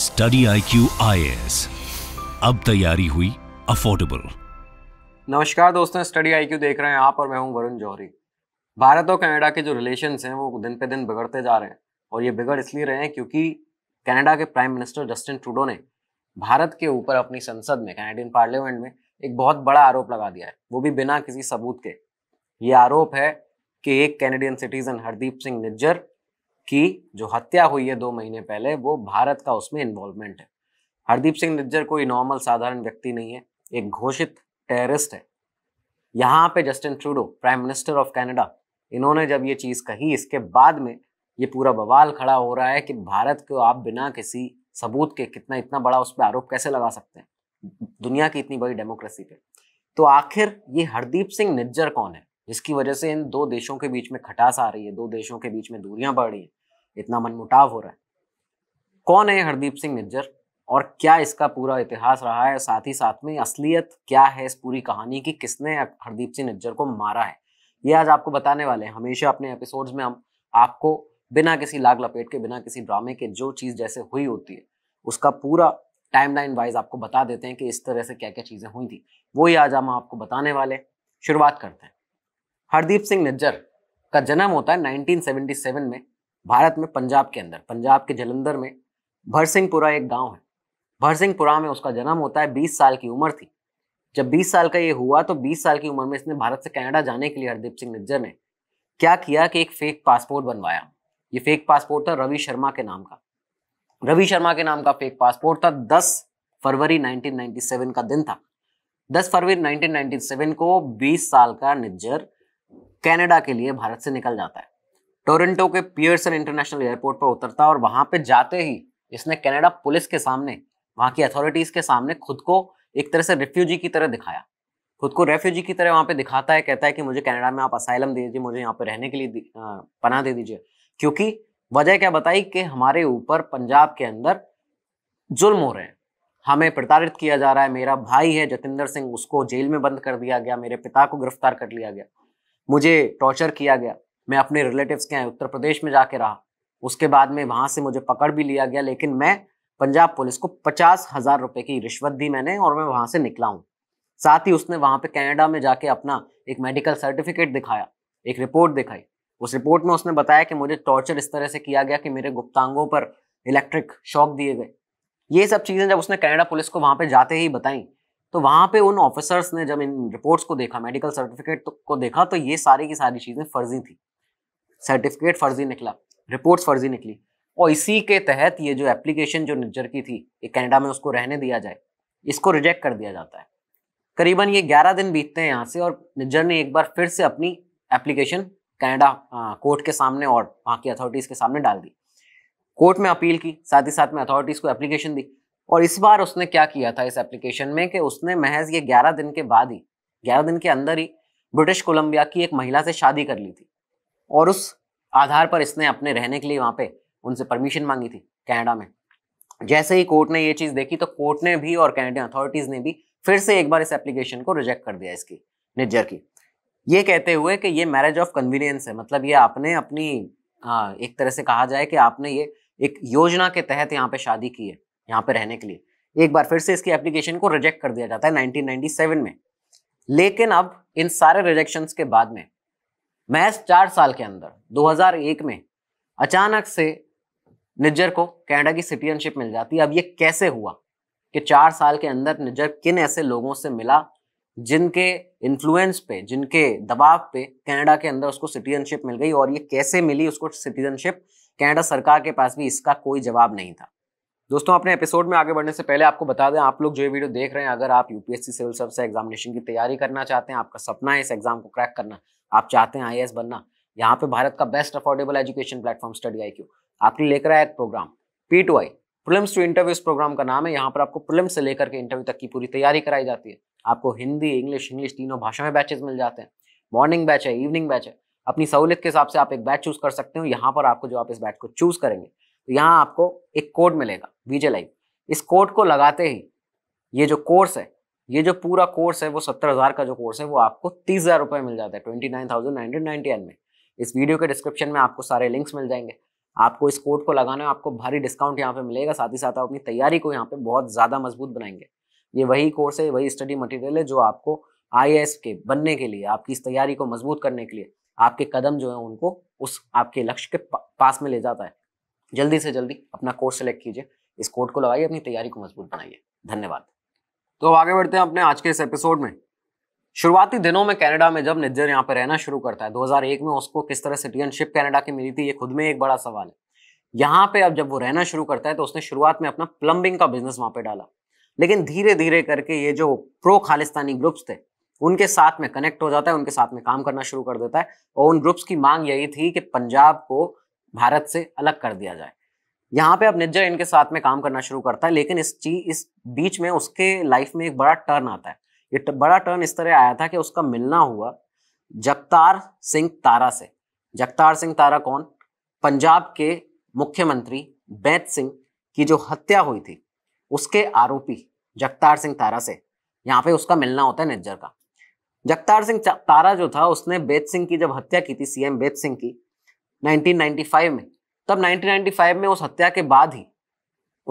study I Q अब तैयारी हुई अफोर्डेबल नमस्कार दोस्तों स्टडी आई देख रहे हैं आप और मैं हूं वरुण जौहरी भारत और कनाडा के जो रिलेशन हैं वो दिन पे दिन बिगड़ते जा रहे हैं और ये बिगड़ इसलिए रहे हैं क्योंकि कनाडा के प्राइम मिनिस्टर जस्टिन ट्रूडो ने भारत के ऊपर अपनी संसद में कैनेडियन पार्लियामेंट में एक बहुत बड़ा आरोप लगा दिया है वो भी बिना किसी सबूत के ये आरोप है कि एक कैनेडियन सिटीजन हरदीप सिंह निज्जर कि जो हत्या हुई है दो महीने पहले वो भारत का उसमें इन्वॉल्वमेंट है हरदीप सिंह निज्जर कोई नॉर्मल साधारण व्यक्ति नहीं है एक घोषित टेररिस्ट है यहाँ पे Justin Trudeau prime minister of Canada इन्होंने जब ये चीज़ कही इसके बाद में ये पूरा बवाल खड़ा हो रहा है कि भारत को आप बिना किसी सबूत के कितना इतना बड़ा उस पर आरोप कैसे लगा सकते हैं दुनिया की इतनी बड़ी डेमोक्रेसी पे तो आखिर ये हरदीप सिंह निज्जर कौन है जिसकी वजह से इन दो देशों के बीच में खटास आ रही है दो देशों के बीच में दूरियां बढ़ रही हैं इतना मनमुटाव हो रहा है कौन है हरदीप सिंह निज्जर और क्या इसका पूरा इतिहास रहा है साथ ही साथ में असलियत क्या है इस पूरी कहानी की किसने हरदीप सिंह निज्जर को मारा है ये आज आपको बताने वाले हैं हमेशा अपने एपिसोड्स में हम आपको बिना किसी लाग लपेट के बिना किसी ड्रामे के जो चीज़ जैसे हुई होती है उसका पूरा टाइमलाइन वाइज आपको बता देते हैं कि इस तरह से क्या क्या चीज़ें हुई थी वही आज हम आपको बताने वाले शुरुआत करते हैं हरदीप सिंह निज्जर का जन्म होता है 1977 में भारत में पंजाब के अंदर पंजाब के जलंधर में भरसिंहपुरा एक गांव है भरसिंहपुरा में उसका जन्म होता है 20 साल की उम्र थी जब 20 साल का ये हुआ तो 20 साल की उम्र में इसने भारत से कनाडा जाने के लिए हरदीप सिंह निज्जर ने क्या किया कि एक फेक पासपोर्ट बनवाया ये फेक पासपोर्ट था रवि शर्मा के नाम का रवि शर्मा के नाम का फेक पासपोर्ट था 10 फरवरी 1997 का दिन था 10 फरवरी 1997 को 20 साल का निज्जर कनाडा के लिए भारत से निकल जाता है टोरंटो के पियर्सन इंटरनेशनल एयरपोर्ट पर उतरता और वहां पे जाते ही इसने कनाडा पुलिस के सामने वहां की अथॉरिटीज के सामने खुद को एक तरह से रेफ्यूजी की तरह दिखाया खुद को रेफ्यूजी की तरह वहाँ पे दिखाता है कहता है कि मुझे कनाडा में आप असाइलम दे दीजिए मुझे यहाँ पे रहने के लिए पना दे दीजिए क्योंकि वजह क्या बताई कि हमारे ऊपर पंजाब के अंदर जुल्म हो रहे हैं हमें प्रताड़ित किया जा रहा है मेरा भाई है जतिंदर सिंह उसको जेल में बंद कर दिया गया मेरे पिता को गिरफ्तार कर लिया गया मुझे टॉर्चर किया गया मैं अपने रिलेटिव्स के उत्तर प्रदेश में जाके रहा उसके बाद में वहां से मुझे पकड़ भी लिया गया लेकिन मैं पंजाब पुलिस को पचास हज़ार रुपये की रिश्वत दी मैंने और मैं वहां से निकला हूँ साथ ही उसने वहां पे कनाडा में जाके अपना एक मेडिकल सर्टिफिकेट दिखाया एक रिपोर्ट दिखाई उस रिपोर्ट में उसने बताया कि मुझे टॉर्चर इस तरह से किया गया कि मेरे गुप्तांगों पर इलेक्ट्रिक शॉक दिए गए ये सब चीज़ें जब उसने कनाडा पुलिस को वहां पे जाते ही बताई तो वहाँ पे उन ऑफिसर्स ने जब इन रिपोर्ट्स को देखा मेडिकल सर्टिफिकेट तो को देखा तो ये सारी की सारी चीज़ें फर्जी थी सर्टिफिकेट फर्जी निकला रिपोर्ट्स फर्जी निकली और इसी के तहत ये जो एप्लीकेशन जो निज्जर की थी ये कनाडा में उसको रहने दिया जाए इसको रिजेक्ट कर दिया जाता है करीबन ये ग्यारह दिन बीतते हैं यहाँ से और निज्जर ने एक बार फिर से अपनी एप्लीकेशन कनाडा कोर्ट के सामने और वहाँ की अथॉरिटीज़ के सामने डाल दी कोर्ट में अपील की साथ ही साथ में अथॉरिटीज़ को एप्लीकेशन दी और इस बार उसने क्या किया था इस एप्लीकेशन में कि उसने महज ये ग्यारह दिन के बाद ही ग्यारह दिन के अंदर ही ब्रिटिश कोलंबिया की एक महिला से शादी कर ली थी और उस आधार पर इसने अपने रहने के लिए वहाँ पे उनसे परमिशन मांगी थी कनाडा में जैसे ही कोर्ट ने ये चीज़ देखी तो कोर्ट ने भी और कैनेडियन अथॉरिटीज़ ने भी फिर से एक बार इस एप्लीकेशन को रिजेक्ट कर दिया इसकी निज्जर की ये कहते हुए कि ये मैरिज ऑफ कन्वीनियंस है मतलब ये आपने अपनी आ, एक तरह से कहा जाए कि आपने ये एक योजना के तहत यहाँ पे शादी की है यहाँ पे रहने के लिए एक बार फिर से इसकी एप्लीकेशन को रिजेक्ट कर दिया जाता है 1997 में लेकिन अब इन सारे रिजेक्शन के बाद में महज चार साल के अंदर 2001 में अचानक से निज्जर को कनाडा की सिटीजनशिप मिल जाती है अब ये कैसे हुआ कि चार साल के अंदर निज्जर किन ऐसे लोगों से मिला जिनके इन्फ्लुएंस पे जिनके दबाव पे कनाडा के अंदर उसको सिटीजनशिप मिल गई और ये कैसे मिली उसको सिटीजनशिप कनाडा सरकार के पास भी इसका कोई जवाब नहीं था दोस्तों अपने एपिसोड में आगे बढ़ने से पहले आपको बता दें आप लोग जो ये वीडियो देख रहे हैं अगर आप यूपीएससी सिविल सर्विस एग्जामिनेशन की तैयारी करना चाहते हैं आपका सपना है इस एग्जाम को क्रैक करना आप चाहते हैं आई बनना यहाँ पे भारत का best affordable education platform study I Q आपके लेकर आया एक program P to I prelims to interview इस प्रोग्राम का नाम है यहाँ पर आपको प्रिलिम्स से लेकर के इंटरव्यू तक की पूरी तैयारी कराई जाती है आपको हिंदी इंग्लिश इंग्लिश तीनों भाषा में बैचेज मिल जाते हैं मॉर्निंग बैच है इवनिंग बैच है अपनी सहूलियत के हिसाब से आप एक बैच चूज कर सकते हो यहाँ पर आपको जो आप इस बैच को चूज करेंगे तो यहाँ आपको एक कोड मिलेगा वीजे लाइव इस कोड को लगाते ही ये जो कोर्स है ये जो पूरा कोर्स है वो सत्तर हज़ार का जो कोर्स है वो आपको तीस हज़ार रुपये मिल जाता है twenty nine thousand nine hundred एन में इस वीडियो के डिस्क्रिप्शन में आपको सारे लिंक्स मिल जाएंगे आपको इस कोड को लगाना है आपको भारी डिस्काउंट यहाँ पे मिलेगा साथ ही साथ आप अपनी तैयारी को यहाँ पे बहुत ज़्यादा मजबूत बनाएंगे ये वही कोर्स है वही स्टडी मटेरियल है जो आपको आई के बनने के लिए आपकी इस तैयारी को मजबूत करने के लिए आपके कदम जो है उनको उस आपके लक्ष्य के पास में ले जाता है जल्दी से जल्दी अपना कोर्स सेलेक्ट कीजिए इस कोड को लगाइए अपनी तैयारी को मजबूत बनाइए धन्यवाद तो अब आगे बढ़ते हैं अपने आज के इस एपिसोड में शुरुआती दिनों में कनाडा में जब निज्जर यहाँ पर रहना शुरू करता है 2001 में उसको किस तरह सिटीजनशिप कनाडा की मिली थी ये खुद में एक बड़ा सवाल है यहाँ पे अब जब वो रहना शुरू करता है तो उसने शुरुआत में अपना प्लम्बिंग का बिजनेस वहाँ पे डाला लेकिन धीरे धीरे करके ये जो प्रो खालिस्तानी ग्रुप्स थे उनके साथ में कनेक्ट हो जाता है उनके साथ में काम करना शुरू कर देता है और उन ग्रुप्स की मांग यही थी कि पंजाब को भारत से अलग कर दिया जाए यहाँ पे अब निज्जर इनके साथ में काम करना शुरू करता है लेकिन इस चीज इस बीच में उसके लाइफ में एक बड़ा टर्न आता है ये बड़ा टर्न इस तरह आया था कि उसका मिलना हुआ जगतार सिंह तारा से जगतार सिंह तारा कौन पंजाब के मुख्यमंत्री बैत सिंह की जो हत्या हुई थी उसके आरोपी जगतार सिंह तारा से यहाँ पे उसका मिलना होता है निज्जर का जगतार सिंह तारा जो था उसने बेत सिंह की जब हत्या की थी सीएम बेत सिंह की 1995 में तब 1995 में उस हत्या के बाद ही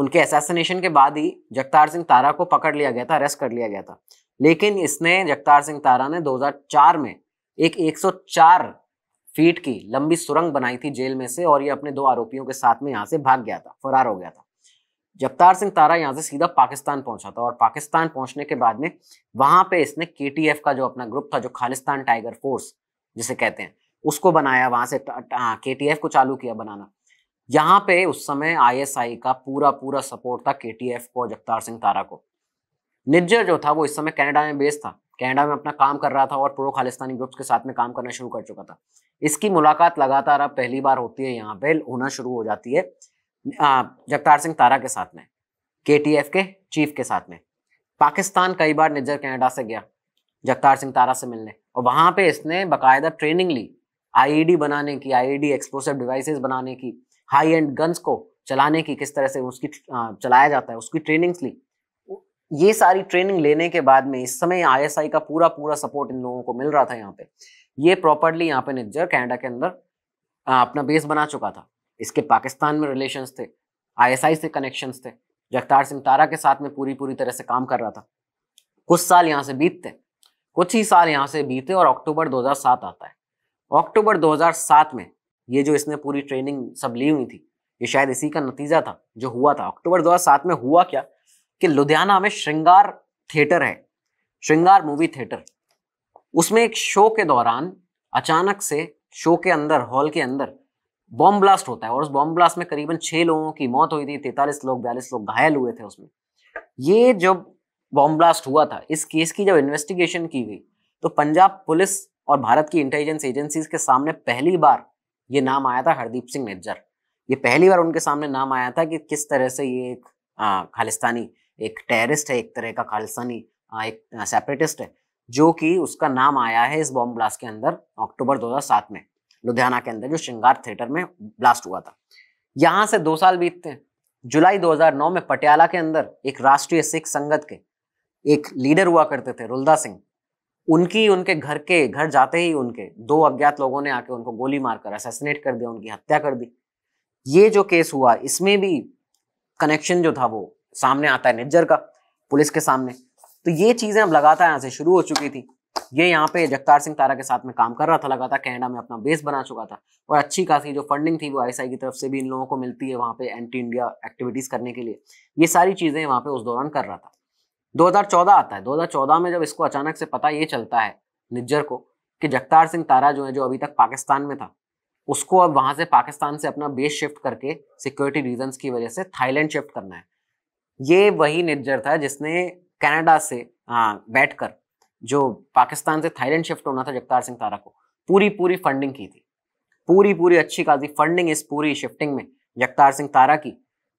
उनके असैसिनेशन के बाद ही जगतार सिंह तारा को पकड़ लिया गया था अरेस्ट कर लिया गया था लेकिन इसने जगतार सिंह तारा ने 2004 में एक 104 फीट की लंबी सुरंग बनाई थी जेल में से और ये अपने दो आरोपियों के साथ में यहाँ से भाग गया था फरार हो गया था जगतार सिंह तारा यहाँ से सीधा पाकिस्तान पहुंचा था और पाकिस्तान पहुंचने के बाद में वहां पे इसने के का जो अपना ग्रुप था जो खालिस्तान टाइगर फोर्स जिसे कहते हैं उसको बनाया वहां से हाँ, के को चालू किया बनाना यहाँ पे उस समय आईएसआई का पूरा पूरा सपोर्ट था केटीएफ को जगतार सिंह तारा को निज्जर जो था वो इस समय कनाडा में बेस्ड था कनाडा में अपना काम कर रहा था और प्रो खालिस्तानी ग्रुप्स के साथ में काम करना शुरू कर चुका था इसकी मुलाकात लगातार अब पहली बार होती है यहाँ पे होना शुरू हो जाती है जगतार सिंह तारा के साथ में के के चीफ के साथ में पाकिस्तान कई बार निज्जर कनाडा से गया जगतार सिंह तारा से मिलने और वहाँ पे इसने बाकायदा ट्रेनिंग ली आईईडी e बनाने की आईईडी एक्सप्लोसिव डिवाइसेस बनाने की हाई एंड गन्स को चलाने की किस तरह से उसकी चलाया जाता है उसकी ट्रेनिंग्स ली ये सारी ट्रेनिंग लेने के बाद में इस समय आईएसआई का पूरा पूरा सपोर्ट इन लोगों को मिल रहा था यहाँ पे ये प्रॉपरली यहाँ पे निज्जर कैनेडा के अंदर अपना बेस बना चुका था इसके पाकिस्तान में रिलेशन थे आईएसआई से कनेक्शन थे जगतार सिंह तारा के साथ में पूरी पूरी तरह से काम कर रहा था कुछ साल यहाँ से बीतते कुछ ही साल यहाँ से बीते और अक्टूबर 2007 आता है अक्टूबर 2007 में ये जो इसने पूरी ट्रेनिंग सब ली हुई थी ये शायद इसी का नतीजा था जो हुआ था अक्टूबर 2007 में हुआ क्या कि लुधियाना में श्रृंगार थिएटर है श्रृंगार मूवी थिएटर उसमें एक शो के दौरान अचानक से शो के अंदर हॉल के अंदर बॉम्ब ब्लास्ट होता है और उस बॉम्ब ब्लास्ट में करीबन छह लोगों की मौत हुई थी तैतालीस लोग बयालीस लोग घायल हुए थे उसमें ये जब बॉम्ब ब्लास्ट हुआ था इस केस की जब इन्वेस्टिगेशन की गई तो पंजाब पुलिस और भारत की इंटेलिजेंस एजेंसीज के सामने पहली बार ये नाम आया था हरदीप सिंह निज्जर ये पहली बार उनके सामने नाम आया था कि किस तरह से ये एक खालिस्तानी एक टेररिस्ट है एक तरह का खालिस्तानी एक सेपरेटिस्ट है जो कि उसका नाम आया है इस बॉम्ब ब्लास्ट के अंदर अक्टूबर 2007 में लुधियाना के अंदर जो श्रृंगार थिएटर में ब्लास्ट हुआ था यहाँ से दो साल बीतते हैं जुलाई 2009 में पटियाला के अंदर एक राष्ट्रीय सिख संगत के एक लीडर हुआ करते थे रुलदा सिंह उनकी उनके घर के घर जाते ही उनके दो अज्ञात लोगों ने आके उनको गोली मारकर असेसिनेट कर दिया उनकी हत्या कर दी ये जो केस हुआ इसमें भी कनेक्शन जो था वो सामने आता है निज्जर का पुलिस के सामने तो ये चीज़ें अब लगातार यहाँ से शुरू हो चुकी थी ये यहाँ पे जगतार सिंह तारा के साथ में काम कर रहा था लगातार कनाडा में अपना बेस बना चुका था और अच्छी खासी जो फंडिंग थी वो आईएसआई की तरफ से भी इन लोगों को मिलती है वहां पे एंटी इंडिया एक्टिविटीज़ करने के लिए ये सारी चीज़ें वहां पे उस दौरान कर रहा था 2014 आता है 2014 में जब इसको अचानक से पता ये चलता है निज्जर को कि जगतार सिंह तारा जो है जो अभी तक पाकिस्तान में था उसको अब वहां से पाकिस्तान से अपना बेस शिफ्ट करके सिक्योरिटी रीजंस की वजह से थाईलैंड शिफ्ट करना है ये वही निज्जर था जिसने कनाडा से हाँ, बैठ कर जो पाकिस्तान से थाईलैंड शिफ्ट होना था जगतार सिंह तारा को पूरी पूरी फंडिंग की थी पूरी पूरी अच्छी खासी फंडिंग इस पूरी शिफ्टिंग में जगतार सिंह तारा की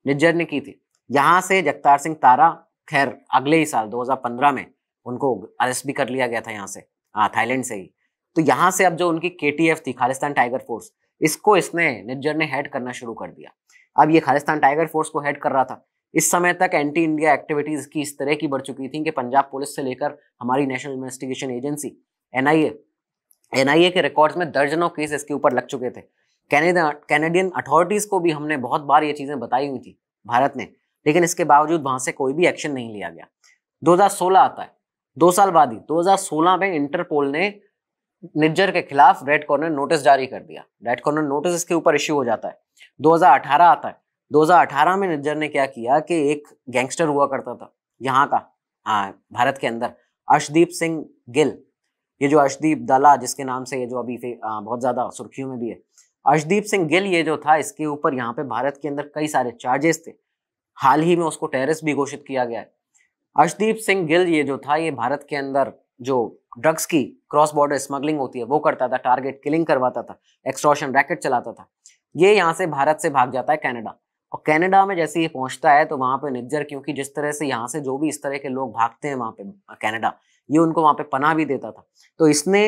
निज्जर ने की थी यहाँ से जगतार सिंह तारा खैर अगले ही साल 2015 में उनको अरेस्ट भी कर लिया गया था यहाँ से हाँ थाईलैंड से ही तो यहाँ से अब जो उनकी के थी खालिस्तान टाइगर फोर्स इसको इसने निज्जर ने हेड करना शुरू कर दिया अब ये खालिस्तान टाइगर फोर्स को हेड कर रहा था इस समय तक एंटी इंडिया एक्टिविटीज़ की इस तरह की बढ़ चुकी थी कि पंजाब पुलिस से लेकर हमारी national investigation agency NIA NIA के रिकॉर्ड्स में दर्जनों केस इसके ऊपर लग चुके थे कैनेडा कैनेडियन अथॉरिटीज़ को भी हमने बहुत बार ये चीज़ें बताई हुई थी भारत ने लेकिन इसके बावजूद वहां से कोई भी एक्शन नहीं लिया गया 2016 आता है दो साल बाद ही 2016 में इंटरपोल ने निज्जर के खिलाफ रेड कॉर्नर नोटिस जारी कर दिया रेड कॉर्नर नोटिस इसके ऊपर इश्यू हो जाता है 2018 आता है 2018 में निज्जर ने क्या किया कि एक गैंगस्टर हुआ करता था यहाँ का आ, हाँ, भारत के अंदर अर्शदीप सिंह गिल ये जो अर्शदीप दला जिसके नाम से ये जो अभी आ, बहुत ज़्यादा सुर्खियों में भी है अर्शदीप सिंह गिल ये जो था इसके ऊपर यहाँ पे भारत के अंदर कई सारे चार्जेस थे हाल ही में उसको टेरिस भी घोषित किया गया है अर्शदीप सिंह गिल ये जो था ये भारत के अंदर जो ड्रग्स की क्रॉस बॉर्डर स्मगलिंग होती है वो करता था टारगेट किलिंग करवाता था एक्सट्रॉशन रैकेट चलाता था ये यहाँ से भारत से भाग जाता है कैनेडा और कैनेडा में जैसे ये पहुंचता है तो वहां पे निज्जर क्योंकि जिस तरह से यहाँ से जो भी इस तरह के लोग भागते हैं वहाँ पे कैनेडा ये उनको वहाँ पे पना भी देता था तो इसने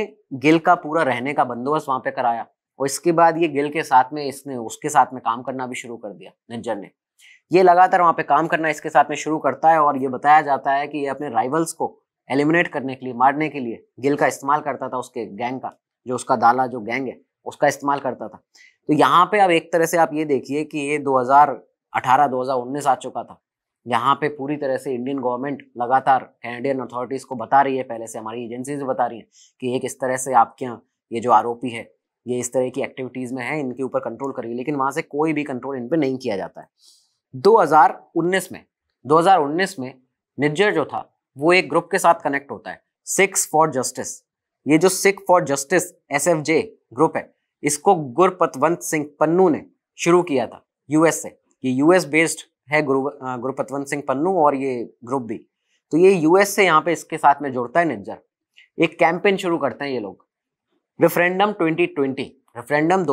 गिल का पूरा रहने का बंदोबस्त वहाँ पे कराया और इसके बाद ये गिल के साथ में इसने उसके साथ में काम करना भी शुरू कर दिया निज्जर ने ये लगातार वहाँ पे काम करना इसके साथ में शुरू करता है और ये बताया जाता है कि ये अपने राइवल्स को एलिमिनेट करने के लिए मारने के लिए गिल का इस्तेमाल करता था उसके गैंग का जो उसका दाला जो गैंग है उसका इस्तेमाल करता था तो यहाँ पे अब एक तरह से आप ये देखिए कि ये 2018 2019 आ चुका था यहाँ पे पूरी तरह से इंडियन गवर्नमेंट लगातार कैनेडियन अथॉरिटीज़ को बता रही है पहले से हमारी एजेंसीज बता रही हैं कि एक इस तरह से आपके यहाँ ये जो आरोपी है ये इस तरह की एक्टिविटीज़ में है इनके ऊपर कंट्रोल करिए लेकिन वहाँ से कोई भी कंट्रोल इन पर नहीं किया जाता है 2019 में 2019 में निज्जर जो था वो एक ग्रुप के साथ कनेक्ट होता है सिक्स फॉर जस्टिस ये जो Sikh for justice S group है इसको गुरपतवंत सिंह पन्नू ने शुरू किया था यूएस से ये यूएस बेस्ड है गुरु गुरपतवंत सिंह पन्नू और ये ग्रुप भी तो ये यूएस से यहाँ पे इसके साथ में जुड़ता है निज्जर एक कैंपेन शुरू करते हैं ये लोग रेफरेंडम 2020 रेफरेंडम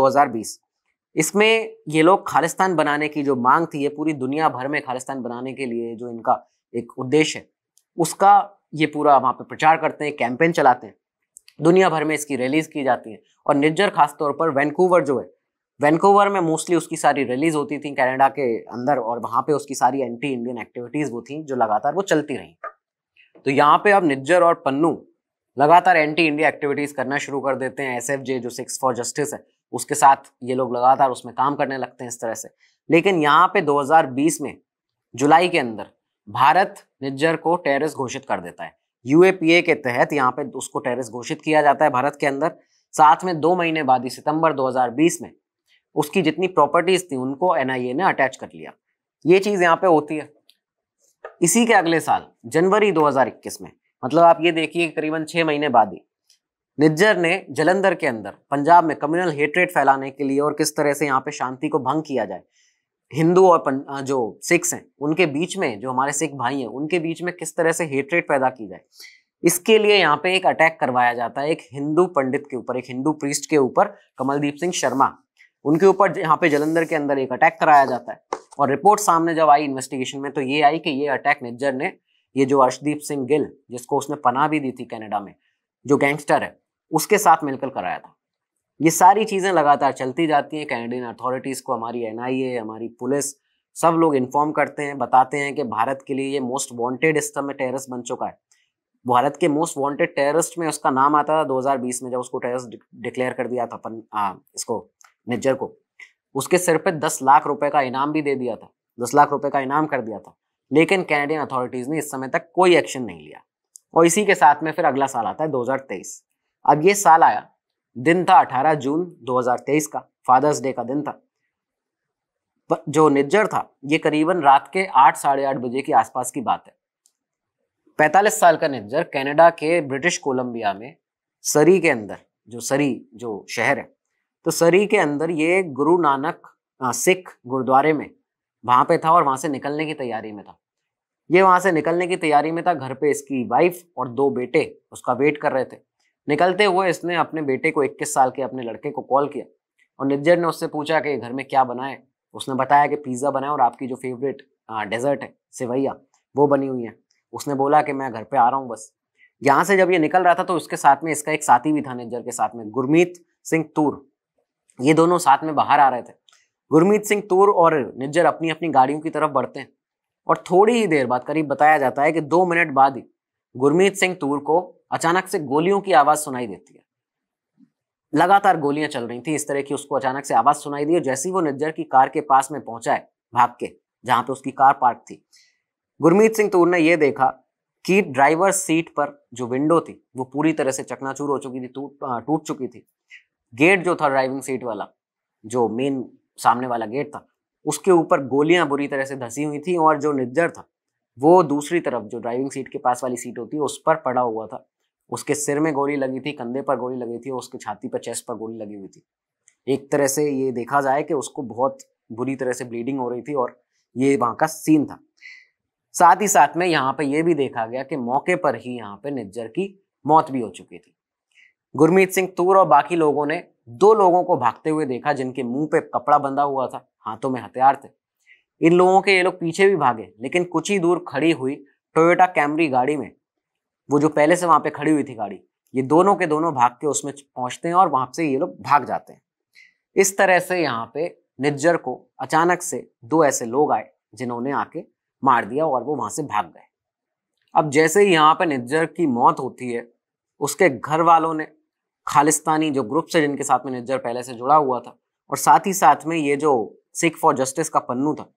इसमें ये लोग खालिस्तान बनाने की जो मांग थी ये पूरी दुनिया भर में खालिस्तान बनाने के लिए जो इनका एक उद्देश्य है उसका ये पूरा वहाँ पर प्रचार करते हैं कैंपेन चलाते हैं दुनिया भर में इसकी रैलीज की जाती हैं और निज्जर खासतौर पर वैनकूवर जो है वैनकूवर में मोस्टली उसकी सारी रैलीज होती थी कैनेडा के अंदर और वहाँ पे उसकी सारी एंटी इंडियन एक्टिविटीज़ वो थी जो लगातार वो चलती रहीं तो यहाँ पे अब निज्जर और पन्नू लगातार एंटी इंडिया एक्टिविटीज़ करना शुरू कर देते हैं एस जो सिक्स फॉर जस्टिस है उसके साथ ये लोग लगातार उसमें काम करने लगते हैं इस तरह से लेकिन यहाँ पे 2020 में जुलाई के अंदर भारत निज्जर को टेरिस घोषित कर देता है यूएपीए के तहत यहाँ पे उसको टेरिस घोषित किया जाता है भारत के अंदर साथ में दो महीने बाद ही सितंबर 2020 में उसकी जितनी प्रॉपर्टीज थी उनको एनआईए ने अटैच कर लिया ये चीज यहाँ पे होती है इसी के अगले साल जनवरी 2021 में मतलब आप ये देखिए करीबन छह महीने बाद ही निज्जर ने जलंधर के अंदर पंजाब में कम्युनल हेटरेट फैलाने के लिए और किस तरह से यहाँ पे शांति को भंग किया जाए हिंदू और पन, जो सिख्स हैं उनके बीच में जो हमारे सिख भाई हैं उनके बीच में किस तरह से हेटरेट पैदा की जाए इसके लिए यहाँ पे एक अटैक करवाया जाता है एक हिंदू पंडित के ऊपर एक हिंदू प्रीस्ट के ऊपर कमलदीप सिंह शर्मा उनके ऊपर यहाँ पे जलंधर के अंदर एक अटैक कराया जाता है और रिपोर्ट सामने जब आई इन्वेस्टिगेशन में तो ये आई कि ये अटैक निज्जर ने ये जो अर्शदीप सिंह गिल जिसको उसने पनाह भी दी थी कनाडा में जो गैंगस्टर है उसके साथ मिलकर कराया था ये सारी चीज़ें लगातार चलती जाती हैं कैनेडियन अथॉरिटीज़ को हमारी एन हमारी पुलिस सब लोग इन्फॉर्म करते हैं बताते हैं कि भारत के लिए ये मोस्ट वांटेड इस समय टेररिस्ट बन चुका है भारत के मोस्ट वांटेड टेररिस्ट में उसका नाम आता था 2020 में जब उसको टेररिस्ट डिक्लेयर कर दिया था पन, आ, इसको निज्जर को उसके सिर पे 10 लाख रुपए का इनाम भी दे दिया था 10 लाख रुपए का इनाम कर दिया था लेकिन कैनेडियन अथॉरिटीज़ ने इस समय तक कोई एक्शन नहीं लिया और इसी के साथ में फिर अगला साल आता है 2023 अब ये साल आया दिन था 18 जून 2023 का फादर्स डे का दिन था जो निज्जर था ये करीबन रात के आठ साढ़े आठ बजे के आसपास की बात है पैंतालीस साल का निज्जर कनाडा के ब्रिटिश कोलंबिया में सरी के अंदर जो सरी जो शहर है तो सरी के अंदर ये गुरु नानक सिख गुरुद्वारे में वहां पे था और वहां से निकलने की तैयारी में था ये वहाँ से निकलने की तैयारी में था घर पे इसकी वाइफ और दो बेटे उसका वेट कर रहे थे निकलते हुए इसने अपने बेटे को इक्कीस साल के अपने लड़के को कॉल किया और निज्जर ने उससे पूछा कि घर में क्या बनाए उसने बताया कि पिज़्ज़ा बनाए और आपकी जो फेवरेट डेजर्ट है सेवैया वो बनी हुई है उसने बोला कि मैं घर पे आ रहा हूँ बस यहाँ से जब ये निकल रहा था तो उसके साथ में इसका एक साथी भी था निज्जर के साथ में गुरमीत सिंह तूर ये दोनों साथ में बाहर आ रहे थे गुरमीत सिंह तूर और निज्जर अपनी अपनी गाड़ियों की तरफ बढ़ते हैं और थोड़ी ही देर बाद करीब बताया जाता है कि दो मिनट बाद ही गुरमीत सिंह तूर को अचानक से गोलियों की आवाज सुनाई देती है लगातार गोलियां चल रही थी इस तरह की उसको अचानक से आवाज सुनाई दी और जैसे ही वो निज्जर की कार के पास में पहुंचा है भाग के जहां पे उसकी कार पार्क थी गुरमीत सिंह तूर ने यह देखा कि ड्राइवर सीट पर जो विंडो थी वो पूरी तरह से चकनाचूर हो चुकी थी टूट टूट चुकी थी गेट जो था ड्राइविंग सीट वाला जो मेन सामने वाला गेट था उसके ऊपर गोलियां बुरी तरह से धसी हुई थी और जो निज्जर था वो दूसरी तरफ जो ड्राइविंग सीट के पास वाली सीट होती है उस पर पड़ा हुआ था उसके सिर में गोली लगी थी कंधे पर गोली लगी थी और उसके छाती पर चेस्ट पर गोली लगी हुई थी एक तरह से ये देखा जाए कि उसको बहुत बुरी तरह से ब्लीडिंग हो रही थी और ये वहाँ का सीन था साथ ही साथ में यहाँ पे ये भी देखा गया कि मौके पर ही यहाँ पे निज्जर की मौत भी हो चुकी थी गुरमीत सिंह तूर और बाकी लोगों ने दो लोगों को भागते हुए देखा जिनके मुंह पे कपड़ा बंधा हुआ था हाथों में हथियार थे इन लोगों के ये लोग पीछे भी भागे लेकिन कुछ ही दूर खड़ी हुई टोयोटा कैमरी गाड़ी में वो जो पहले से वहां पे खड़ी हुई थी गाड़ी ये दोनों के दोनों भाग के उसमें पहुंचते हैं और वहां से ये लोग भाग जाते हैं इस तरह से यहाँ पे निज्जर को अचानक से दो ऐसे लोग आए जिन्होंने आके मार दिया और वो वहां से भाग गए अब जैसे ही यहाँ पे निज्जर की मौत होती है उसके घर वालों ने खालिस्तानी जो ग्रुप से जिनके साथ में निज्जर पहले से जुड़ा हुआ था और साथ ही साथ में ये जो सिख फॉर जस्टिस का पन्नू था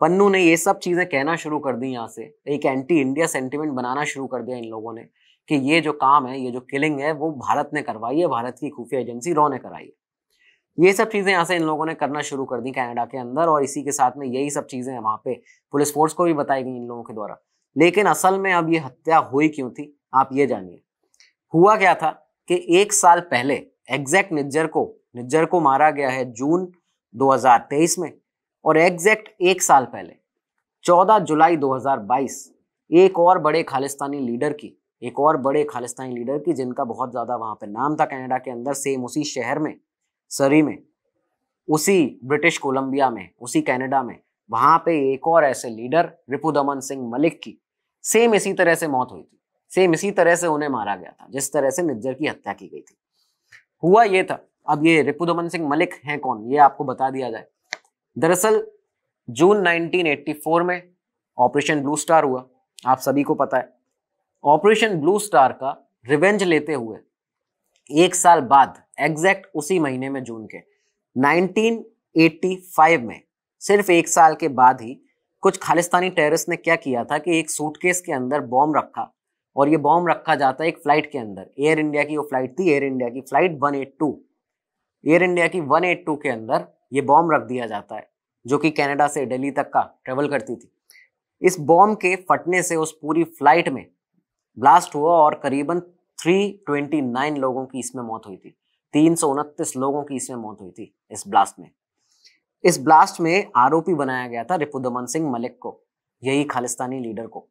पन्नू ने ये सब चीज़ें कहना शुरू कर दी यहाँ से एक एंटी इंडिया सेंटिमेंट बनाना शुरू कर दिया इन लोगों ने कि ये जो काम है ये जो किलिंग है वो भारत ने करवाई है भारत की खुफिया एजेंसी रॉ ने कराई है ये सब चीज़ें यहाँ से इन लोगों ने करना शुरू कर दी कनाडा के अंदर और इसी के साथ में यही सब चीज़ें वहाँ पे पुलिस फोर्स को भी बताई गई इन लोगों के द्वारा लेकिन असल में अब ये हत्या हुई क्यों थी आप ये जानिए हुआ क्या था कि एक साल पहले एग्जैक्ट निज्जर को निज्जर को मारा गया है जून 2023 में और एग्जैक्ट एक साल पहले 14 जुलाई 2022 एक और बड़े खालिस्तानी लीडर की एक और बड़े खालिस्तानी लीडर की जिनका बहुत ज़्यादा वहाँ पे नाम था कनाडा के अंदर सेम उसी शहर में सरी में उसी ब्रिटिश कोलंबिया में उसी कनाडा में वहाँ पे एक और ऐसे लीडर रिपुदमन सिंह मलिक की सेम इसी तरह से मौत हुई थी सेम इसी तरह से उन्हें मारा गया था जिस तरह से निज्जर की हत्या की गई थी हुआ ये था अब ये रिपुदमन सिंह मलिक हैं कौन ये आपको बता दिया जाए दरअसल जून 1984 में ऑपरेशन ब्लू स्टार हुआ आप सभी को पता है ऑपरेशन ब्लू स्टार का रिवेंज लेते हुए एक साल बाद एग्जैक्ट उसी महीने में जून के 1985 में सिर्फ एक साल के बाद ही कुछ खालिस्तानी टेररिस्ट ने क्या किया था कि एक सूटकेस के अंदर बॉम्ब रखा और ये बॉम्ब रखा जाता है एक फ्लाइट के अंदर एयर इंडिया की वो फ्लाइट थी एयर इंडिया की फ्लाइट 182 एयर इंडिया की 182 के अंदर ये बॉम्ब रख दिया जाता है जो कि कनाडा से दिल्ली तक का ट्रेवल करती थी इस बॉम्ब के फटने से उस पूरी फ्लाइट में ब्लास्ट हुआ और करीबन 329 लोगों की इसमें मौत हुई थी तीन लोगों की इसमें मौत हुई थी इस ब्लास्ट में इस ब्लास्ट में आरोपी बनाया गया था रिपुदमन सिंह मलिक को यही खालिस्तानी लीडर को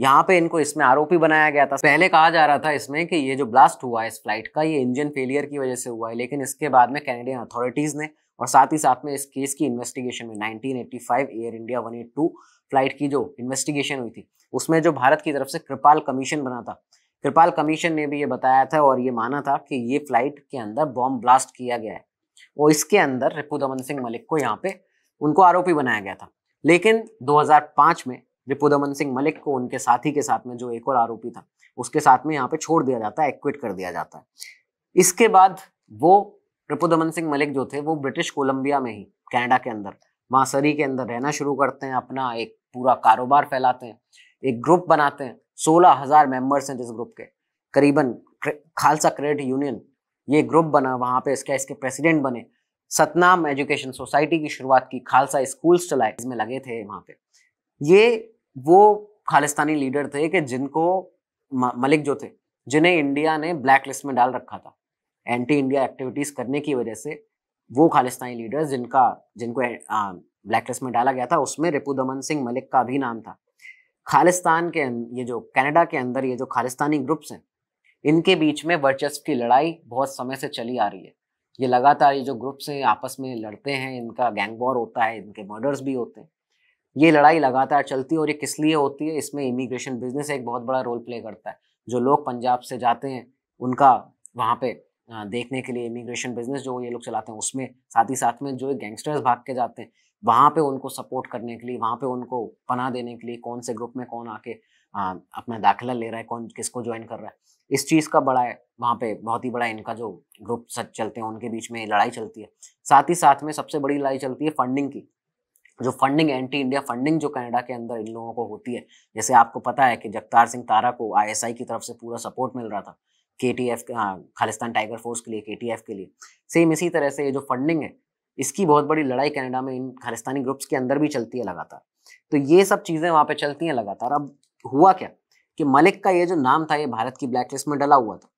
यहाँ पे इनको इसमें आरोपी बनाया गया था पहले कहा जा रहा था इसमें कि ये जो ब्लास्ट हुआ है इस फ्लाइट का ये इंजन फेलियर की वजह से हुआ है लेकिन इसके बाद में कैनेडियन अथॉरिटीज़ ने और साथ ही साथ में इस केस की इन्वेस्टिगेशन में 1985 एयर इंडिया 182 फ्लाइट की जो इन्वेस्टिगेशन हुई थी उसमें जो भारत की तरफ से कृपाल कमीशन बना था कृपाल कमीशन ने भी ये बताया था और ये माना था कि ये फ्लाइट के अंदर बॉम्ब ब्लास्ट किया गया है और इसके अंदर रिपू धमन सिंह मलिक को यहाँ पे उनको आरोपी बनाया गया था लेकिन 2005 में रिपुदमन सिंह मलिक को उनके साथी के साथ में जो एक और आरोपी था उसके साथ में यहाँ पे छोड़ दिया जाता है एक्विट कर दिया जाता है इसके बाद वो रिपुदमन सिंह मलिक जो थे वो ब्रिटिश कोलंबिया में ही कनाडा के अंदर मांसरी के अंदर रहना शुरू करते हैं अपना एक पूरा कारोबार फैलाते हैं एक ग्रुप बनाते हैं सोलह हजार मेंबर्स हैं जिस ग्रुप के करीबन खालसा क्रेडिट यूनियन ये ग्रुप बना वहाँ पे इसके इसके प्रेसिडेंट बने सतनाम एजुकेशन सोसाइटी की शुरुआत की खालसा स्कूल्स चलाए इसमें लगे थे वहाँ पे ये वो खालिस्तानी लीडर थे कि जिनको मलिक जो थे जिन्हें इंडिया ने ब्लैक लिस्ट में डाल रखा था एंटी इंडिया एक्टिविटीज़ करने की वजह से वो खालिस्तानी लीडर्स जिनका जिनको ब्लैक लिस्ट में डाला गया था उसमें रिपू दमन सिंह मलिक का भी नाम था खालिस्तान के अं-, ये जो कनाडा के अंदर ये जो खालिस्तानी ग्रुप्स हैं इनके बीच में वर्चस्व की लड़ाई बहुत समय से चली आ रही है ये लगातार ये जो ग्रुप्स हैं आपस में लड़ते हैं इनका गैंग वॉर होता है इनके मर्डर्स भी होते हैं ये लड़ाई लगातार चलती है और ये किस लिए होती है इसमें इमिग्रेशन बिजनेस एक बहुत बड़ा रोल प्ले करता है जो लोग पंजाब से जाते हैं उनका वहाँ पे देखने के लिए इमिग्रेशन बिजनेस जो ये लोग चलाते हैं उसमें साथ ही साथ में जो गैंगस्टर्स भाग के जाते हैं वहाँ पे उनको सपोर्ट करने के लिए वहाँ पे उनको पना देने के लिए कौन से ग्रुप में कौन आके अपना दाखिला ले रहा है कौन किसको ज्वाइन कर रहा है इस चीज़ का बड़ा है वहाँ पे बहुत ही बड़ा इनका जो ग्रुप सच चलते हैं उनके बीच में लड़ाई चलती है साथ ही साथ में सबसे बड़ी लड़ाई चलती है फंडिंग की जो फंडिंग एंटी इंडिया फंडिंग जो कनाडा के अंदर इन लोगों को होती है जैसे आपको पता है कि जगतार सिंह तारा को आईएसआई की तरफ से पूरा सपोर्ट मिल रहा था K T F Khalistan tiger force के लिए के टी एफ के लिए सेम इसी तरह से ये जो फंडिंग है इसकी बहुत बड़ी लड़ाई कनाडा में इन खालिस्तानी ग्रुप्स के अंदर भी चलती है लगातार तो ये सब चीज़ें वहाँ पे चलती हैं लगातार अब हुआ क्या कि मलिक का ये जो नाम था ये भारत की ब्लैक लिस्ट में डला हुआ था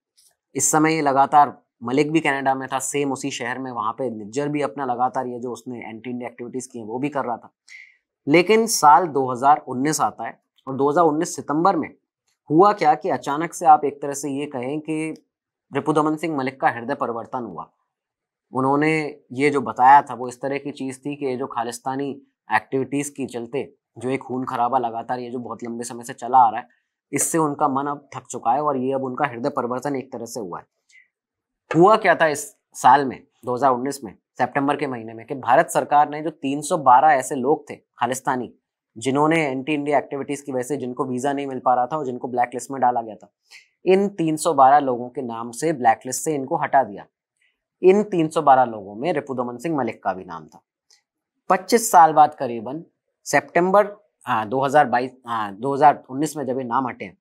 इस समय ये लगातार मलिक भी कनाडा में था सेम उसी शहर में वहाँ पे निज्जर भी अपना लगातार ये जो उसने एंटी इंडिया एक्टिविटीज़ की हैं वो भी कर रहा था लेकिन साल 2019 आता है और 2019 सितंबर में हुआ क्या कि अचानक से आप एक तरह से ये कहें कि रिपुदमन सिंह मलिक का हृदय परिवर्तन हुआ उन्होंने ये जो बताया था वो इस तरह की चीज़ थी कि ये जो खालिस्तानी एक्टिविटीज़ की चलते जो एक खून खराबा लगातार ये जो बहुत लंबे समय से चला आ रहा है इससे उनका मन अब थक चुका है और ये अब उनका हृदय परिवर्तन एक तरह से हुआ है हुआ क्या था इस साल में 2019 में सितंबर के महीने में कि भारत सरकार ने जो 312 ऐसे लोग थे खालिस्तानी जिन्होंने एंटी इंडिया एक्टिविटीज़ की वजह से जिनको वीज़ा नहीं मिल पा रहा था और जिनको ब्लैक लिस्ट में डाला गया था इन 312 लोगों के नाम से ब्लैक लिस्ट से इनको हटा दिया इन 312 लोगों में रिपुदमन सिंह मलिक का भी नाम था 25 साल बाद करीबन सेप्टेम्बर दो हजार बाईस में जब ये नाम हटे हैं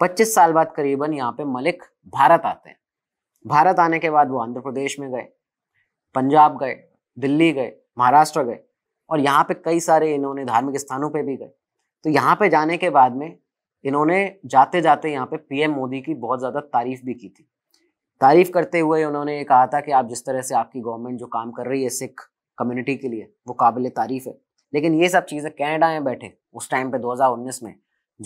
पच्चीस साल बाद करीबन यहाँ पे मलिक भारत आते हैं भारत आने के बाद वो आंध्र प्रदेश में गए पंजाब गए दिल्ली गए महाराष्ट्र गए और यहाँ पे कई सारे इन्होंने धार्मिक स्थानों पे भी गए तो यहाँ पे जाने के बाद में इन्होंने जाते जाते यहाँ पे पीएम मोदी की बहुत ज़्यादा तारीफ भी की थी तारीफ करते हुए उन्होंने ये कहा था कि आप जिस तरह से आपकी गवर्नमेंट जो काम कर रही है सिख कम्युनिटी के लिए वो काबिल तारीफ है लेकिन ये सब चीज़ें कैनेडा में बैठे उस टाइम पे 2019 में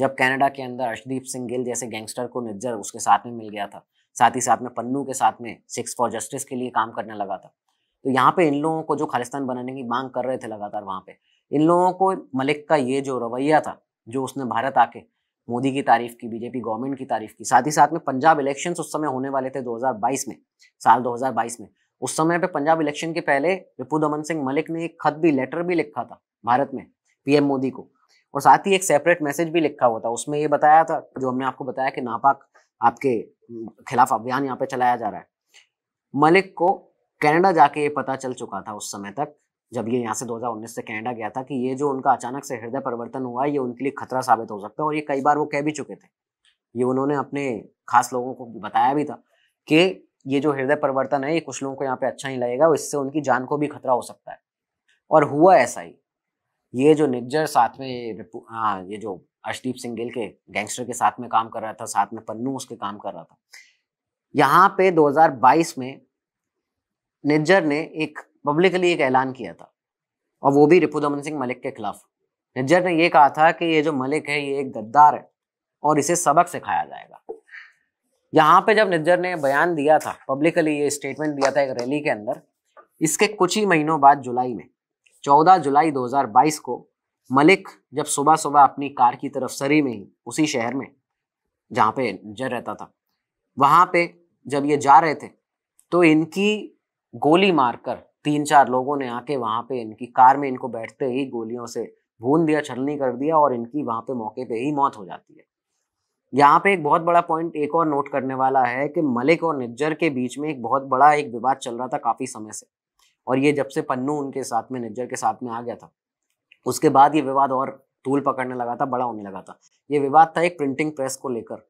जब कैनेडा के अंदर अर्शदीप सिंह गिल जैसे गैंगस्टर को निज्जर उसके साथ में मिल गया था साथ ही साथ में पन्नू के साथ में सिक्स फॉर जस्टिस के लिए काम करने लगा था तो यहाँ पे इन लोगों को जो खालिस्तान बनाने की मांग कर रहे थे लगातार वहाँ पे इन लोगों को मलिक का ये जो रवैया था जो उसने भारत आके मोदी की तारीफ की बीजेपी गवर्नमेंट की तारीफ की साथ ही साथ में पंजाब इलेक्शन उस समय होने वाले थे 2022 में साल 2022 में उस समय पे पंजाब इलेक्शन के पहले रिपू दमन सिंह मलिक ने एक खत भी लेटर भी लिखा था भारत में पीएम मोदी को और साथ ही एक सेपरेट मैसेज भी लिखा हुआ था उसमें ये बताया था जो हमने आपको बताया कि नापाक आपके खिलाफ अभियान यहाँ पे चलाया जा रहा है मलिक को कनाडा जाके ये पता चल चुका था उस समय तक जब ये यहाँ से 2019 से कनाडा गया था कि ये जो उनका अचानक से हृदय परिवर्तन हुआ है ये उनके लिए खतरा साबित हो सकता है और ये कई बार वो कह भी चुके थे ये उन्होंने अपने खास लोगों को बताया भी था कि ये जो हृदय परिवर्तन है ये कुछ लोगों को यहाँ पे अच्छा नहीं लगेगा और इससे उनकी जान को भी खतरा हो सकता है और हुआ ऐसा ही ये जो निग्जर साथ में हाँ, ये जो अशदीप सिंह गिल के गैंगस्टर के साथ में काम कर रहा था साथ में पन्नू उसके काम कर रहा था यहाँ पे 2022 में निज्जर ने एक पब्लिकली एक ऐलान किया था और वो भी रिपुदमन सिंह मलिक के खिलाफ निज्जर ने ये कहा था कि ये जो मलिक है ये एक गद्दार है और इसे सबक सिखाया जाएगा यहाँ पे जब निज्जर ने बयान दिया था पब्लिकली ये स्टेटमेंट दिया था एक रैली के अंदर इसके कुछ ही महीनों बाद जुलाई में 14 जुलाई 2022 को मलिक जब सुबह सुबह अपनी कार की तरफ सरी में ही उसी शहर में जहाँ पे जर रहता था वहाँ पे जब ये जा रहे थे तो इनकी गोली मारकर तीन चार लोगों ने आके वहाँ पे इनकी कार में इनको बैठते ही गोलियों से भून दिया छलनी कर दिया और इनकी वहाँ पे मौके पे ही मौत हो जाती है यहाँ पे एक बहुत बड़ा पॉइंट एक और नोट करने वाला है कि मलिक और निज्जर के बीच में एक बहुत बड़ा एक विवाद चल रहा था काफ़ी समय से और ये जब से पन्नू उनके साथ में निज्जर के साथ में आ गया था उसके बाद ये विवाद और तूल पकड़ने लगा था बड़ा होने लगा था ये विवाद था एक प्रिंटिंग प्रेस को लेकर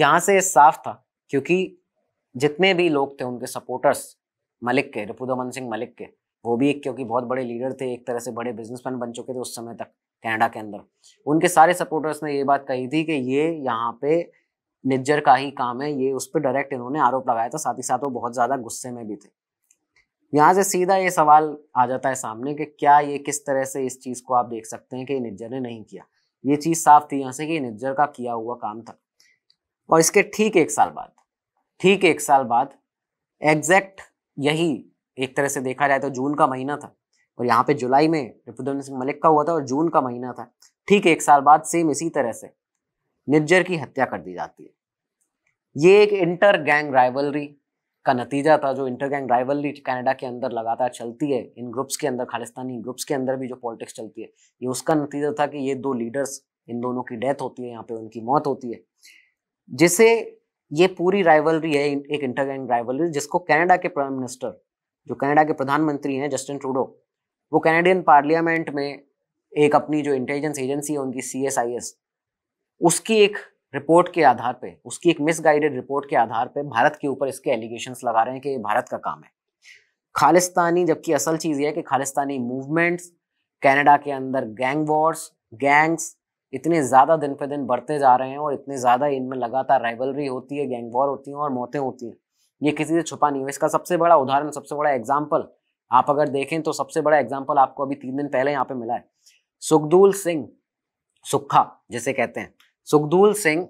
यहाँ से साफ था क्योंकि जितने भी लोग थे उनके सपोर्टर्स मलिक के रिपुदमन सिंह मलिक के वो भी एक क्योंकि बहुत बड़े लीडर थे एक तरह से बड़े बिजनेसमैन बन चुके थे उस समय तक कनाडा के अंदर उनके सारे सपोर्टर्स ने ये बात कही थी कि ये यहाँ पे निज्जर का ही काम है ये उस पर डायरेक्ट इन्होंने आरोप लगाया था साथ ही साथ वो बहुत ज़्यादा गुस्से में भी थे यहाँ से सीधा ये सवाल आ जाता है सामने कि क्या ये किस तरह से इस चीज़ को आप देख सकते हैं कि निज्जर ने नहीं किया ये चीज़ साफ थी यहाँ से कि निज्जर का किया हुआ काम था और इसके ठीक एक साल बाद ठीक एक साल बाद एग्जैक्ट यही एक तरह से देखा जाए तो जून का महीना था और यहाँ पे जुलाई में रिपुदमन सिंह मलिक का हुआ था और जून का महीना था ठीक एक साल बाद सेम इसी तरह से निज्जर की हत्या कर दी जाती है ये एक इंटर गैंग राइवलरी का नतीजा था जो इंटर गैंग राइवलरी कनाडा के अंदर लगातार चलती है इन ग्रुप्स के अंदर खालिस्तानी ग्रुप्स के अंदर भी जो पॉलिटिक्स चलती है ये उसका नतीजा था कि ये दो लीडर्स इन दोनों की डेथ होती है यहाँ पे उनकी मौत होती है जिसे ये पूरी राइवलरी है एक इंटर गैंग राइवलरी जिसको कनाडा के प्राइम मिनिस्टर जो कनाडा के प्रधानमंत्री हैं जस्टिन ट्रूडो वो कैनेडियन पार्लियामेंट में एक अपनी जो इंटेलिजेंस एजेंसी है उनकी सी उसकी एक रिपोर्ट के आधार पे उसकी एक मिसगाइडेड रिपोर्ट के आधार पे भारत के ऊपर इसके एलिगेशंस लगा रहे हैं कि ये भारत का काम है खालिस्तानी जबकि असल चीज़ ये है कि खालिस्तानी मूवमेंट्स कनाडा के अंदर गैंग वॉर्स गैंग्स इतने ज़्यादा दिन पे दिन बढ़ते जा रहे हैं और इतने ज़्यादा इनमें लगातार राइवलरी होती है गैंग वॉर होती है और मौतें होती हैं ये किसी से छुपा नहीं हुआ इसका सबसे बड़ा उदाहरण सबसे बड़ा एग्जाम्पल आप अगर देखें तो सबसे बड़ा एग्जाम्पल आपको अभी तीन दिन पहले यहाँ पे मिला है सुखदूल सिंह सुखा जिसे कहते हैं सुखदूल सिंह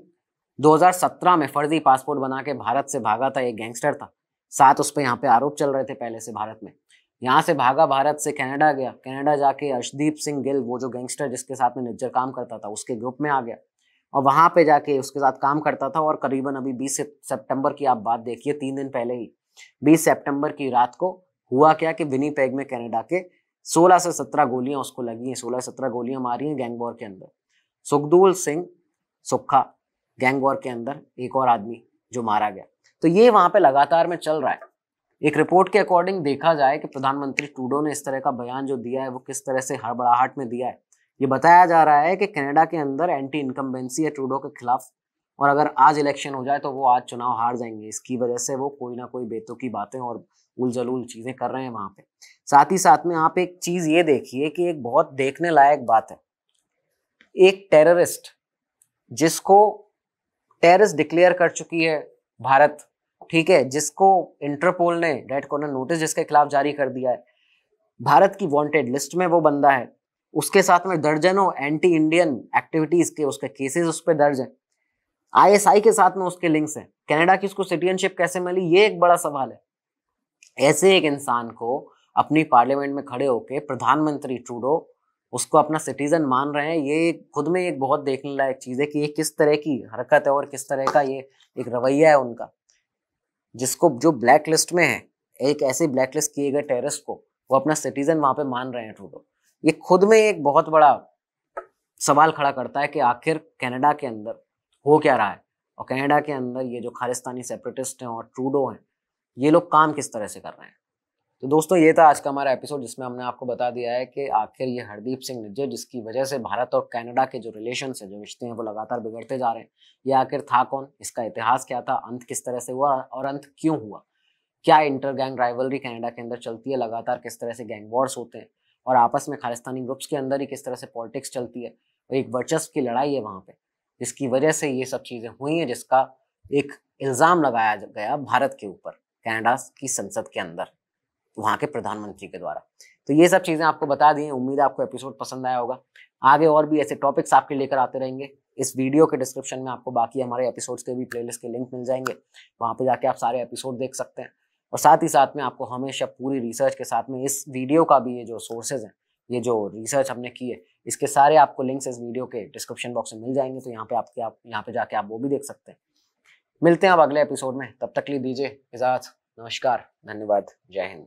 2017 में फर्जी पासपोर्ट बना के भारत से भागा था एक गैंगस्टर था साथ उस पर यहाँ पे आरोप चल रहे थे पहले से भारत में यहाँ से भागा भारत से कनाडा गया कनाडा जाके अर्शदीप सिंह गिल वो जो गैंगस्टर जिसके साथ में निज्जर काम करता था उसके ग्रुप में आ गया और वहाँ पे जाके उसके साथ काम करता था और करीबन अभी 20 सितंबर की आप बात देखिए तीन दिन पहले ही 20 सितंबर की रात को हुआ क्या कि विनी पैग में कैनेडा के 16 से 17 गोलियां उसको लगी हैं 16 से 17 गोलियां मारी हैं गैंगवॉर के अंदर सुखदूल सिंह सुखा गैंग वॉर के अंदर एक और आदमी जो मारा गया तो ये वहां पे लगातार में चल रहा है एक रिपोर्ट के अकॉर्डिंग देखा जाए कि प्रधानमंत्री टूडो ने इस तरह का बयान जो दिया है वो किस तरह से हड़बड़ाहट में दिया है ये बताया जा रहा है कि कनाडा के अंदर एंटी इनकम्बेंसी है टूडो के खिलाफ और अगर आज इलेक्शन हो जाए तो वो आज चुनाव हार जाएंगे इसकी वजह से वो कोई ना कोई बेतुकी बातें और उलझलूल चीज़ें कर रहे हैं वहां पे साथ ही साथ में आप एक चीज़ ये देखिए कि एक बहुत देखने लायक बात है एक टेररिस्ट जिसको टेरिस डिक्लेयर कर चुकी है भारत ठीक है जिसको इंटरपोल ने रेड कॉर्नर नोटिस जिसके खिलाफ जारी कर दिया है भारत की वांटेड लिस्ट में वो बंदा है उसके साथ में दर्जनों एंटी इंडियन एक्टिविटीज के उसके केसेस उस पर दर्ज है आईएसआई के साथ में उसके लिंक्स हैं कनाडा की उसको सिटीजनशिप कैसे मिली ये एक बड़ा सवाल है ऐसे एक इंसान को अपनी पार्लियामेंट में खड़े होकर प्रधानमंत्री ट्रूडो उसको अपना सिटीजन मान रहे हैं ये खुद में एक बहुत देखने लायक चीज़ है कि ये किस तरह की हरकत है और किस तरह का ये एक रवैया है उनका जिसको जो ब्लैक लिस्ट में है एक ऐसे ब्लैक लिस्ट किए गए टेररिस्ट को वो अपना सिटीजन वहां पे मान रहे हैं ट्रूडो ये खुद में एक बहुत बड़ा सवाल खड़ा करता है कि आखिर कनाडा के अंदर हो क्या रहा है और कनाडा के अंदर ये जो खालिस्तानी सेपरेटिस्ट हैं और ट्रूडो हैं ये लोग काम किस तरह से कर रहे हैं तो दोस्तों ये था आज का हमारा एपिसोड जिसमें हमने आपको बता दिया है कि आखिर ये हरदीप सिंह निज्जर जिसकी वजह से भारत और कनाडा के जो रिलेशन है जो रिश्ते हैं वो लगातार बिगड़ते जा रहे हैं ये आखिर था कौन इसका इतिहास क्या था अंत किस तरह से हुआ और अंत क्यों हुआ क्या इंटर गैंग राइवलरी कनाडा के अंदर चलती है लगातार किस तरह से गैंग वॉर्स होते हैं और आपस में खालिस्तानी ग्रुप्स के अंदर ही किस तरह से पॉलिटिक्स चलती है और एक वर्चस्व की लड़ाई है वहाँ पर जिसकी वजह से ये सब चीज़ें हुई हैं जिसका एक इल्ज़ाम लगाया गया भारत के ऊपर कनाडा की संसद के अंदर वहाँ के प्रधानमंत्री के द्वारा तो ये सब चीज़ें आपको बता दी हैं उम्मीद है आपको एपिसोड पसंद आया होगा आगे और भी ऐसे टॉपिक्स आपके लेकर आते रहेंगे इस वीडियो के डिस्क्रिप्शन में आपको बाकी हमारे एपिसोड्स के भी प्लेलिस्ट के लिंक मिल जाएंगे वहाँ पे जाके आप सारे एपिसोड देख सकते हैं और साथ ही साथ में आपको हमेशा पूरी रिसर्च के साथ में इस वीडियो का भी ये जो सोर्सेज हैं ये जो रिसर्च हमने की है इसके सारे आपको लिंक्स इस वीडियो के डिस्क्रिप्शन बॉक्स में मिल जाएंगे तो यहाँ पे आपके आप यहाँ पे जाके आप वो भी देख सकते हैं मिलते हैं आप अगले एपिसोड में तब तक लिए दीजिए इजाज़ नमस्कार धन्यवाद जय हिंद